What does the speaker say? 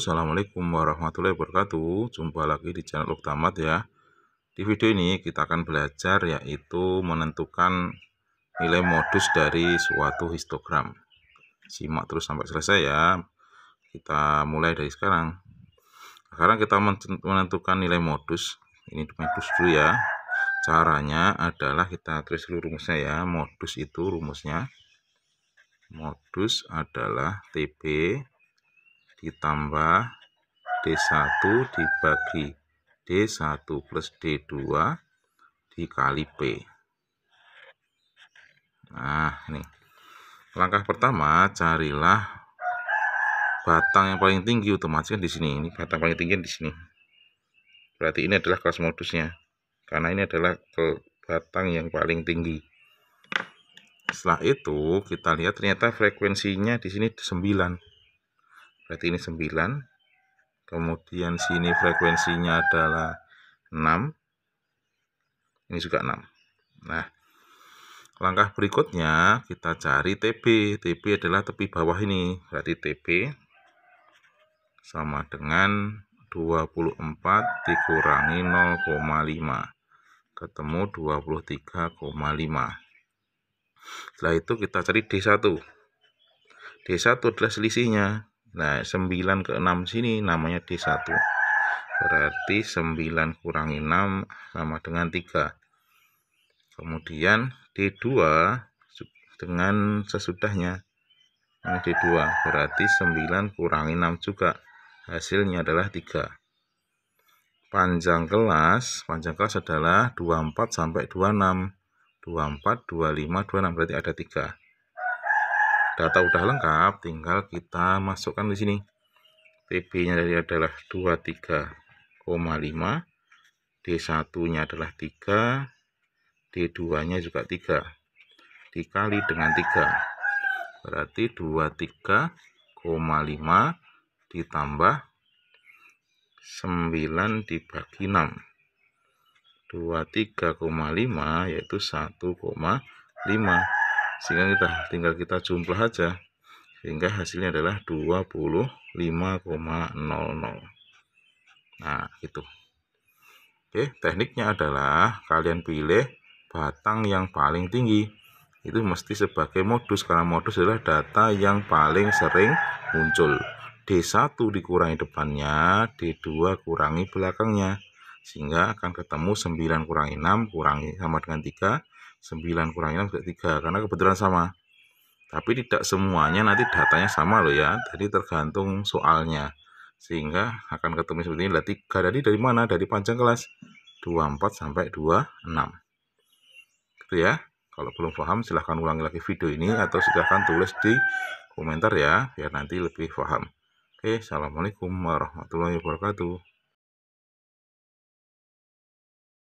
Assalamualaikum warahmatullahi wabarakatuh Jumpa lagi di channel Uktamat ya Di video ini kita akan belajar yaitu menentukan nilai modus dari suatu histogram Simak terus sampai selesai ya Kita mulai dari sekarang Sekarang kita menentukan nilai modus Ini modus dulu ya Caranya adalah kita tulis dulu rumusnya ya Modus itu rumusnya Modus adalah TB ditambah D1 dibagi D1 plus D2 dikali P. Nah, ini. Langkah pertama, carilah batang yang paling tinggi otomatis kan di sini. Ini batang paling tinggi kan di sini. Berarti ini adalah kelas modusnya. Karena ini adalah batang yang paling tinggi. Setelah itu, kita lihat ternyata frekuensinya di sini 9 berarti ini 9 kemudian sini frekuensinya adalah 6 ini juga 6 nah langkah berikutnya kita cari TB TB adalah tepi bawah ini berarti TB sama dengan 24 dikurangi 0,5 ketemu 23,5 setelah itu kita cari D1 D1 adalah selisihnya Nah, 9 ke 6 sini namanya D1. Berarti 9 kurangi 6 sama dengan 3. Kemudian D2 dengan sesudahnya. Ini D2, berarti 9 kurangi 6 juga. Hasilnya adalah 3. Panjang kelas, panjang kelas adalah 24 sampai 26. 24, 25, 26, berarti ada 3 data udah lengkap tinggal kita masukkan di sini TB nya dari adalah 23,5 D1 nya adalah 3 D2 nya juga 3 dikali dengan 3 berarti 23,5 ditambah 9 dibagi 6 23,5 yaitu 1,5 sehingga kita tinggal kita jumlah aja sehingga hasilnya adalah 25,00 nah itu oke tekniknya adalah kalian pilih batang yang paling tinggi itu mesti sebagai modus karena modus adalah data yang paling sering muncul D1 dikurangi depannya D2 kurangi belakangnya sehingga akan ketemu 9 kurangi 6 kurangi sama dengan 3 9 kurang 6 juga 3 karena kebetulan sama tapi tidak semuanya nanti datanya sama loh ya jadi tergantung soalnya sehingga akan ketemu seperti ini lah 3 dari dari mana dari panjang kelas 24 sampai 26 gitu ya kalau belum paham silahkan ulangi lagi video ini atau silahkan tulis di komentar ya biar nanti lebih paham oke assalamualaikum warahmatullahi wabarakatuh